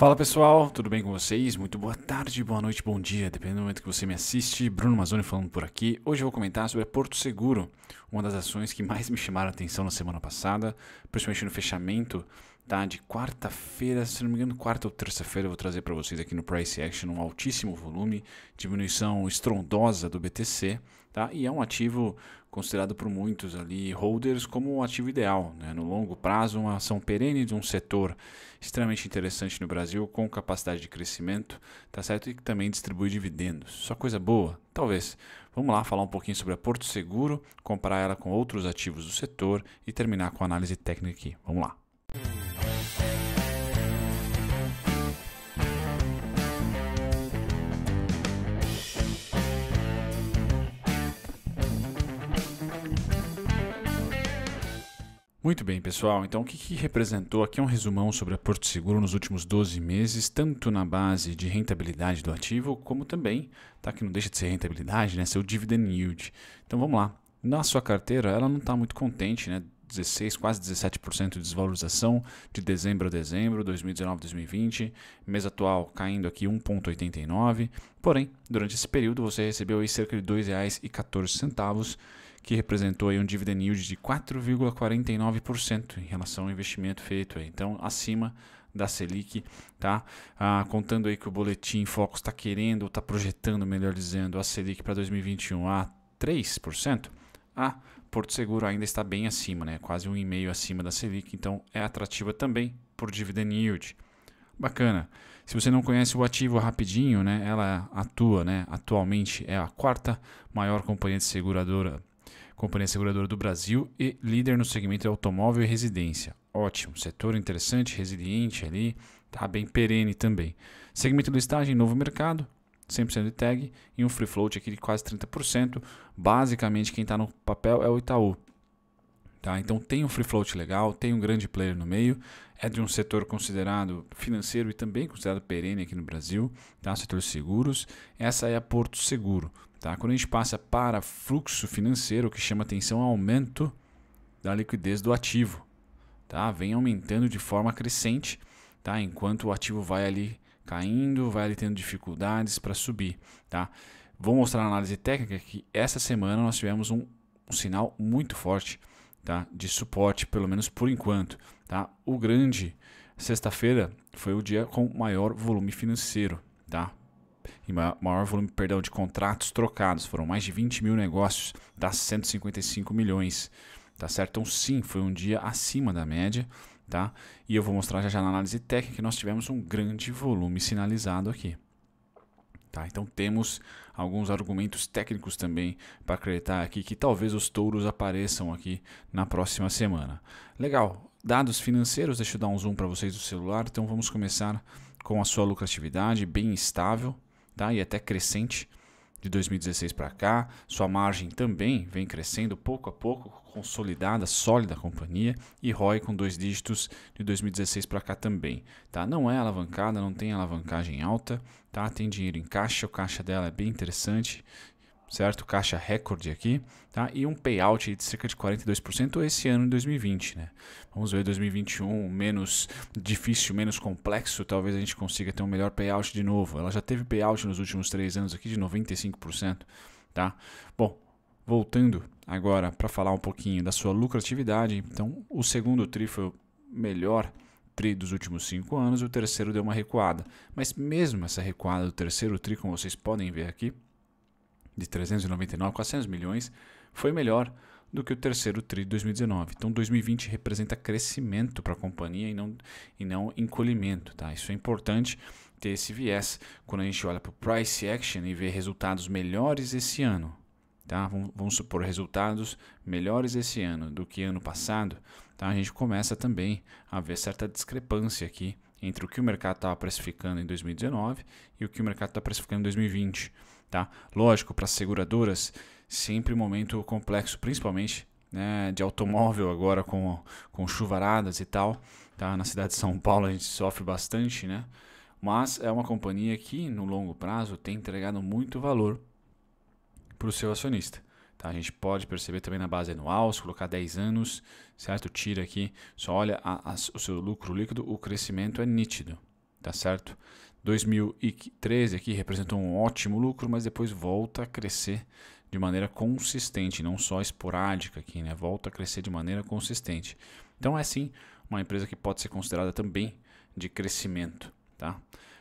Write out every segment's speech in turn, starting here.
Fala pessoal, tudo bem com vocês? Muito boa tarde, boa noite, bom dia, dependendo do momento que você me assiste. Bruno Mazzoni falando por aqui. Hoje eu vou comentar sobre a Porto Seguro, uma das ações que mais me chamaram a atenção na semana passada, principalmente no fechamento tá, de quarta-feira, se não me engano, quarta ou terça-feira, eu vou trazer para vocês aqui no Price Action um altíssimo volume, diminuição estrondosa do BTC, tá? E é um ativo considerado por muitos ali holders como um ativo ideal, né? no longo prazo, uma ação perene de um setor extremamente interessante no Brasil, com capacidade de crescimento, tá certo? E que também distribui dividendos. Só coisa boa, talvez. Vamos lá falar um pouquinho sobre a Porto Seguro, comparar ela com outros ativos do setor e terminar com a análise técnica aqui. Vamos lá. Muito bem, pessoal. Então, o que, que, representou aqui é um resumão sobre a Porto Seguro nos últimos 12 meses, tanto na base de rentabilidade do ativo, como também, tá? Que não deixa de ser rentabilidade, né? Seu dividend yield. Então, vamos lá. Na sua carteira, ela não está muito contente, né? 16, quase 17% de desvalorização de dezembro a dezembro, 2019 2020, mês atual caindo aqui 1,89. Porém, durante esse período você recebeu aí cerca de R$ 2,14 que representou aí um dividend yield de 4,49% em relação ao investimento feito. Aí. Então, acima da Selic, tá? Ah, contando aí que o boletim Focus está querendo, está projetando, melhor dizendo, a Selic para 2021 a 3%, a Porto Seguro ainda está bem acima, né? Quase um e meio acima da Selic, então é atrativa também por dividend yield. Bacana. Se você não conhece o ativo rapidinho, né? Ela atua, né? Atualmente é a quarta maior companhia de seguradora companhia seguradora do Brasil e líder no segmento automóvel e residência. Ótimo, setor interessante, resiliente ali, tá bem perene também. Segmento listagem, novo mercado, 100% de tag e um free float aqui de quase 30%. Basicamente, quem está no papel é o Itaú. Tá? Então tem um free float legal, tem um grande player no meio, é de um setor considerado financeiro e também considerado perene aqui no Brasil, tá? setor seguros. Essa é a Porto Seguro. Tá? Quando a gente passa para fluxo financeiro, o que chama atenção é o aumento da liquidez do ativo. Tá? Vem aumentando de forma crescente, tá? enquanto o ativo vai ali caindo, vai ali tendo dificuldades para subir. Tá? Vou mostrar na análise técnica que essa semana nós tivemos um, um sinal muito forte tá? de suporte, pelo menos por enquanto. Tá? O grande sexta-feira foi o dia com maior volume financeiro. Tá? e maior volume, perdão, de contratos trocados. Foram mais de 20 mil negócios, das 155 milhões, tá certo? Então sim, foi um dia acima da média, tá? E eu vou mostrar já, já na análise técnica que nós tivemos um grande volume sinalizado aqui. Tá? Então temos alguns argumentos técnicos também para acreditar aqui que talvez os touros apareçam aqui na próxima semana. Legal, dados financeiros, deixa eu dar um zoom para vocês do celular. Então vamos começar com a sua lucratividade bem estável tá? e até crescente. De 2016 para cá, sua margem também vem crescendo pouco a pouco, consolidada, sólida a companhia, e ROI com dois dígitos de 2016 para cá também. Tá? Não é alavancada, não tem alavancagem alta, tá? tem dinheiro em caixa, o caixa dela é bem interessante, certo? Caixa recorde aqui, tá? E um payout de cerca de 42% esse ano em 2020, né? Vamos ver 2021 menos difícil, menos complexo, talvez a gente consiga ter um melhor payout de novo. Ela já teve payout nos últimos três anos aqui de 95%, tá? Bom, voltando agora para falar um pouquinho da sua lucratividade, então o segundo tri foi o melhor tri dos últimos cinco anos, o terceiro deu uma recuada, mas mesmo essa recuada do terceiro tri, como vocês podem ver aqui, de 399, 400 milhões, foi melhor do que o terceiro TRI de 2019. Então 2020 representa crescimento para a companhia e não, e não encolhimento. Tá? Isso é importante ter esse viés quando a gente olha para o price action e vê resultados melhores esse ano. Tá? Vamos, vamos supor resultados melhores esse ano do que ano passado. Tá? A gente começa também a ver certa discrepância aqui entre o que o mercado estava precificando em 2019 e o que o mercado está precificando em 2020. Tá? Lógico, para seguradoras, sempre um momento complexo, principalmente né, de automóvel agora com, com chuvaradas e tal. Tá? Na cidade de São Paulo a gente sofre bastante, né? mas é uma companhia que no longo prazo tem entregado muito valor para o seu acionista. Tá? A gente pode perceber também na base anual, se colocar 10 anos, certo? Tira aqui, só olha a, a, o seu lucro líquido, o crescimento é nítido, tá certo? 2013 aqui representou um ótimo lucro, mas depois volta a crescer de maneira consistente, não só esporádica aqui, né? Volta a crescer de maneira consistente. Então é sim uma empresa que pode ser considerada também de crescimento, tá?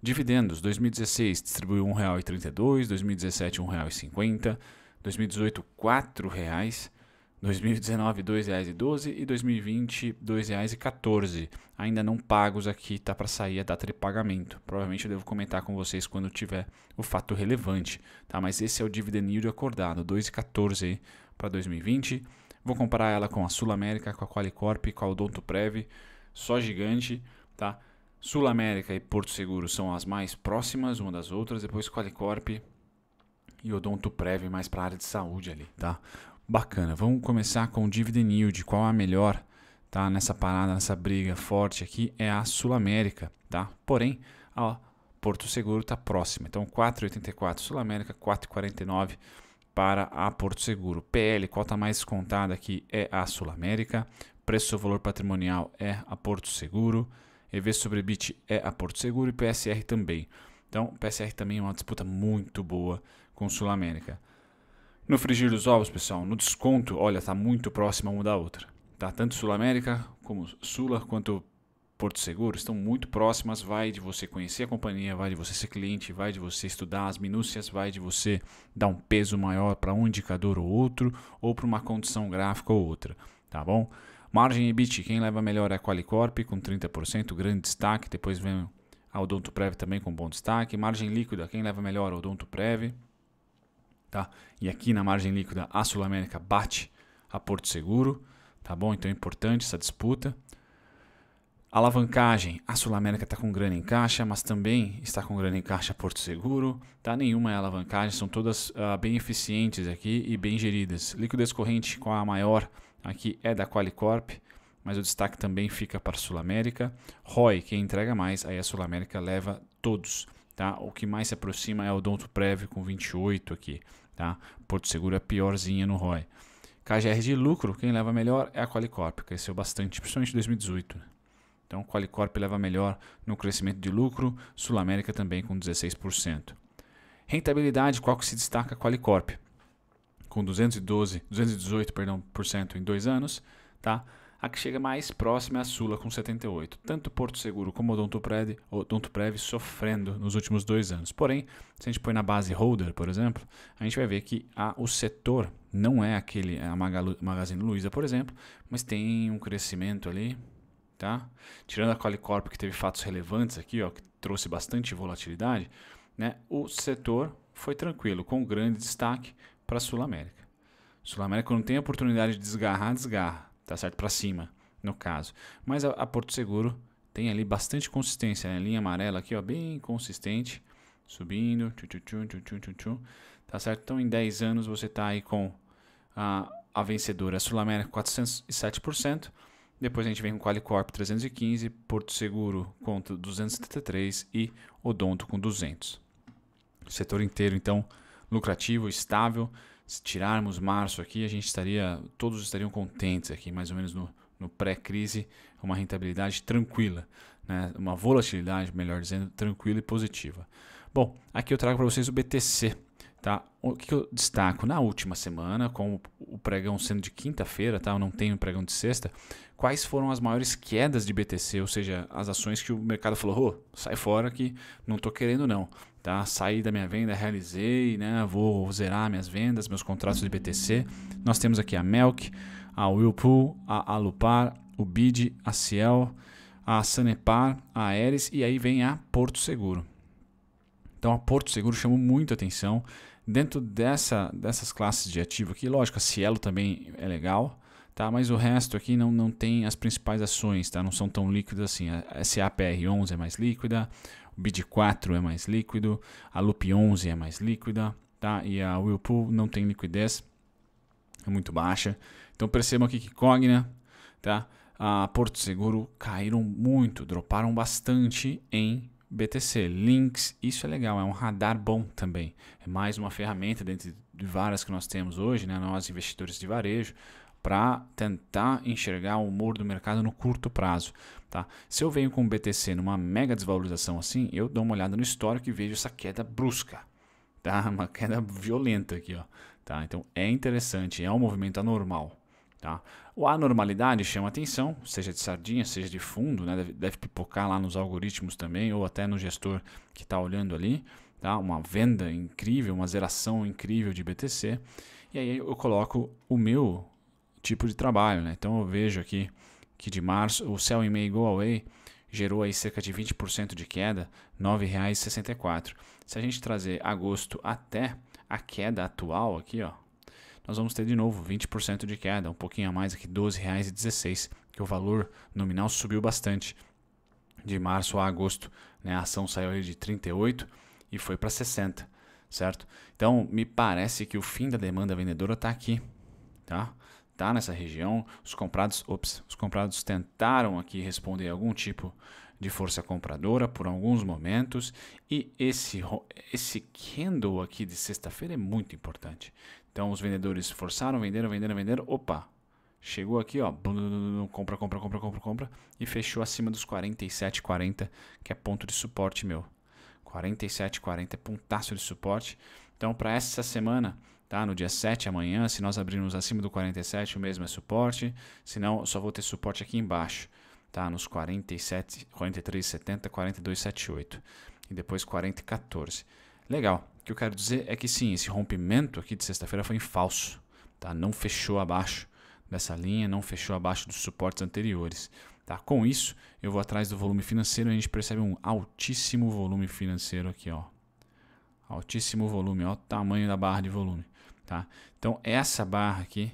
Dividendos, 2016 distribuiu R$ 1,32, 2017 R$ 1,50, 2018 R$ 4,00 2019 R$ 2,12 e 2020 R$ 2,14. Ainda não pagos aqui, tá para sair a data de pagamento. Provavelmente eu devo comentar com vocês quando tiver o fato relevante, tá? Mas esse é o dividend yield acordado, 2,14 para 2020. Vou comparar ela com a Sul América, com a Qualicorp, com a Odonto Prev, só gigante, tá? Sul América e Porto Seguro são as mais próximas uma das outras, depois Qualicorp e Odonto Prev mais para a área de saúde ali, tá? Bacana, vamos começar com o dividend yield, qual é a melhor tá? nessa parada, nessa briga forte aqui, é a Sul América, tá? Porém, a Porto Seguro está próxima, então 4,84 Sul América, 4,49 para a Porto Seguro. PL, qual está mais descontada aqui é a Sul América, preço ou valor patrimonial é a Porto Seguro, EV sobre BIT é a Porto Seguro e PSR também. Então, PSR também é uma disputa muito boa com Sul América. No frigir dos ovos, pessoal, no desconto, olha, tá muito próxima uma da outra. Tá? Tanto Sul América, como Sula, quanto Porto Seguro estão muito próximas. Vai de você conhecer a companhia, vai de você ser cliente, vai de você estudar as minúcias, vai de você dar um peso maior para um indicador ou outro, ou para uma condição gráfica ou outra, tá bom? Margem EBIT, quem leva melhor é a Qualicorp com 30%, grande destaque. Depois vem a Odonto Prev também com bom destaque. Margem líquida, quem leva melhor é o Odonto Prev. Tá? E aqui na margem líquida, a Sul América bate a Porto Seguro, tá bom? Então é importante essa disputa. Alavancagem, a Sul América está com grana em caixa, mas também está com grana em caixa Porto Seguro, tá? Nenhuma é alavancagem, são todas uh, bem eficientes aqui e bem geridas. Liquidez corrente com a maior aqui é da Qualicorp, mas o destaque também fica para a Sul América. ROI, quem entrega mais, aí a Sul América leva todos. Tá? O que mais se aproxima é o Donto Prévio com 28 aqui. Tá? Porto Seguro é piorzinha no ROI. KGR de lucro, quem leva melhor é a Qualicorp, cresceu bastante, principalmente em 2018. Então, Qualicorp leva melhor no crescimento de lucro, Sul América também com 16%. Rentabilidade, qual que se destaca Qualicorp? Com 212, 218, perdão, por cento em dois anos, tá? a que chega mais próxima é a Sula, com 78. Tanto Porto Seguro como Odontoprev, Prev sofrendo nos últimos dois anos. Porém, se a gente põe na base holder, por exemplo, a gente vai ver que a, o setor não é aquele, a Magalu, Magazine Luiza, por exemplo, mas tem um crescimento ali, tá? Tirando a Qualicorp, que teve fatos relevantes aqui, ó, que trouxe bastante volatilidade, né? o setor foi tranquilo, com grande destaque para a Sul América. Sul América, não tem a oportunidade de desgarrar, desgarra tá certo? Para cima, no caso. Mas a, a, Porto Seguro tem ali bastante consistência, né? Linha amarela aqui, ó, bem consistente, subindo, tá certo? Então em 10 anos você tá aí com a, a vencedora Sul-América 407%, depois a gente vem com Qualicorp 315, Porto Seguro com 273 e Odonto com 200. setor inteiro então lucrativo, estável, se tirarmos março aqui, a gente estaria, todos estariam contentes aqui, mais ou menos no, no pré-crise, uma rentabilidade tranquila, né? uma volatilidade, melhor dizendo, tranquila e positiva. Bom, aqui eu trago para vocês o BTC. Tá? O que eu destaco na última semana, com o pregão sendo de quinta-feira, tá? eu não tenho pregão de sexta, quais foram as maiores quedas de BTC, ou seja, as ações que o mercado falou, oh, sai fora que não estou querendo não. Tá? Saí da minha venda, realizei, né? vou zerar minhas vendas, meus contratos de BTC. Nós temos aqui a Melk, a Whirlpool, a Alupar, o BID, a Ciel, a Sanepar, a Ares e aí vem a Porto Seguro. Então a Porto Seguro chamou muito atenção. Dentro dessa, dessas classes de ativo aqui, lógico, a Cielo também é legal, tá? mas o resto aqui não, não tem as principais ações, tá? não são tão líquidas assim. A SAPR11 é mais líquida, o BID4 é mais líquido, a LUP11 é mais líquida tá? e a Whirlpool não tem liquidez, é muito baixa. Então percebam aqui que Cogna, tá? a Porto Seguro caíram muito, droparam bastante em BTC, links, isso é legal, é um radar bom também. É mais uma ferramenta dentre de várias que nós temos hoje, né, nós investidores de varejo, para tentar enxergar o humor do mercado no curto prazo. Tá? Se eu venho com o BTC numa mega desvalorização assim, eu dou uma olhada no histórico e vejo essa queda brusca. Tá? Uma queda violenta aqui. Ó, tá? Então é interessante, é um movimento anormal. Tá? A anormalidade chama atenção, seja de sardinha, seja de fundo, né? deve, deve pipocar lá nos algoritmos também, ou até no gestor que está olhando ali. Tá? Uma venda incrível, uma zeração incrível de BTC. E aí eu coloco o meu tipo de trabalho. Né? Então eu vejo aqui que de março o Sell in May Go Away gerou aí cerca de 20% de queda, R$ 9,64. Se a gente trazer agosto até a queda atual aqui, ó, nós vamos ter de novo 20% de queda, um pouquinho a mais aqui, R$12,16, que o valor nominal subiu bastante de março a agosto. Né? A ação saiu de 38 e foi para 60, certo? Então, me parece que o fim da demanda vendedora está aqui, tá? Tá nessa região. Os comprados, ops, os comprados tentaram aqui responder algum tipo de força compradora por alguns momentos e esse, esse candle aqui de sexta-feira é muito importante. Então os vendedores forçaram, venderam, venderam, venderam, opa, chegou aqui, ó, compra, compra, compra, compra, compra e fechou acima dos 47,40 que é ponto de suporte meu. 47,40 é pontaço de suporte. Então para essa semana tá? No dia 7 amanhã, se nós abrirmos acima do 47, o mesmo é suporte, senão só vou ter suporte aqui embaixo tá? Nos 47, 43,70, 42,78 e depois 40,14. Legal. O que eu quero dizer é que sim, esse rompimento aqui de sexta-feira foi em falso, tá? Não fechou abaixo dessa linha, não fechou abaixo dos suportes anteriores. Tá? Com isso, eu vou atrás do volume financeiro e a gente percebe um altíssimo volume financeiro aqui, ó. Altíssimo volume, ó, o tamanho da barra de volume, tá? Então essa barra aqui,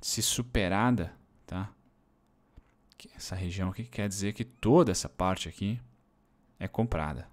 se superada, tá? essa região aqui quer dizer que toda essa parte aqui é comprada.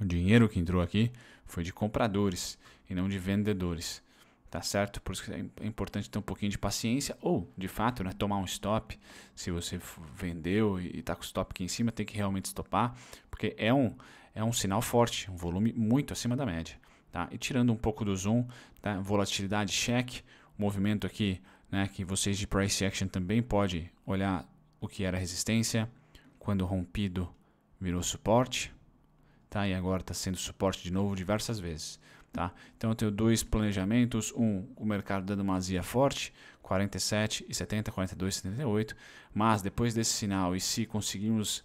O dinheiro que entrou aqui foi de compradores e não de vendedores. Tá certo? Por isso que é importante ter um pouquinho de paciência ou, de fato, né, tomar um stop. Se você vendeu e está com o stop aqui em cima, tem que realmente stopar, porque é um, é um sinal forte, um volume muito acima da média. Tá? E tirando um pouco do zoom, tá? volatilidade, cheque, movimento aqui né, que vocês de price action também podem olhar o que era resistência, quando rompido virou suporte, tá? E agora está sendo suporte de novo diversas vezes, tá? Então eu tenho dois planejamentos, um o mercado dando uma azia forte, 47 e 70, 42, 78, mas depois desse sinal e se conseguirmos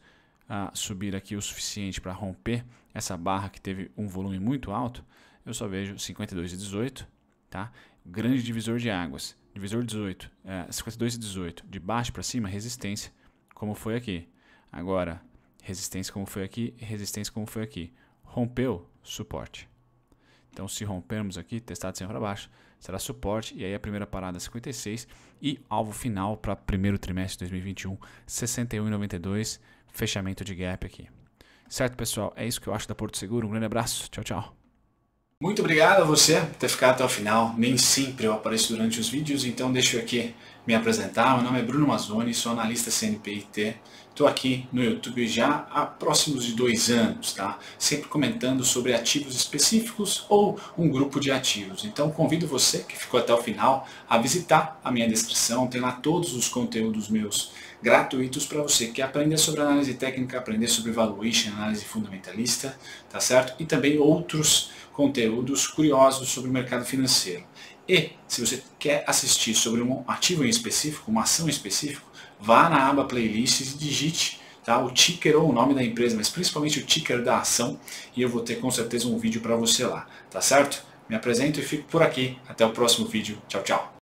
ah, subir aqui o suficiente para romper essa barra que teve um volume muito alto, eu só vejo 52 e 18, tá? Grande divisor de águas. Divisor 18, é, 52 e 18. De baixo para cima, resistência, como foi aqui. Agora, resistência como foi aqui, resistência como foi aqui. Rompeu, suporte. Então, se rompermos aqui, testado sempre para baixo, será suporte. E aí a primeira parada 56 é e alvo final para primeiro trimestre de 2021, 61,92. Fechamento de gap aqui. Certo, pessoal? É isso que eu acho da Porto Seguro. Um grande abraço. Tchau, tchau. Muito obrigado a você por ter ficado até o final. Nem sempre eu apareço durante os vídeos, então deixa eu aqui me apresentar. Meu nome é Bruno Mazzoni, sou analista CNPIT. Estou aqui no YouTube já há próximos de dois anos, tá? Sempre comentando sobre ativos específicos ou um grupo de ativos. Então convido você que ficou até o final a visitar a minha descrição. Tem lá todos os conteúdos meus gratuitos para você que aprender sobre análise técnica, aprender sobre valuation, análise fundamentalista, tá certo? E também outros conteúdos curiosos sobre o mercado financeiro. E, se você quer assistir sobre um ativo em específico, uma ação em específico, vá na aba playlists e digite tá, o ticker ou o nome da empresa, mas principalmente o ticker da ação, e eu vou ter com certeza um vídeo para você lá, tá certo? Me apresento e fico por aqui. Até o próximo vídeo. Tchau, tchau.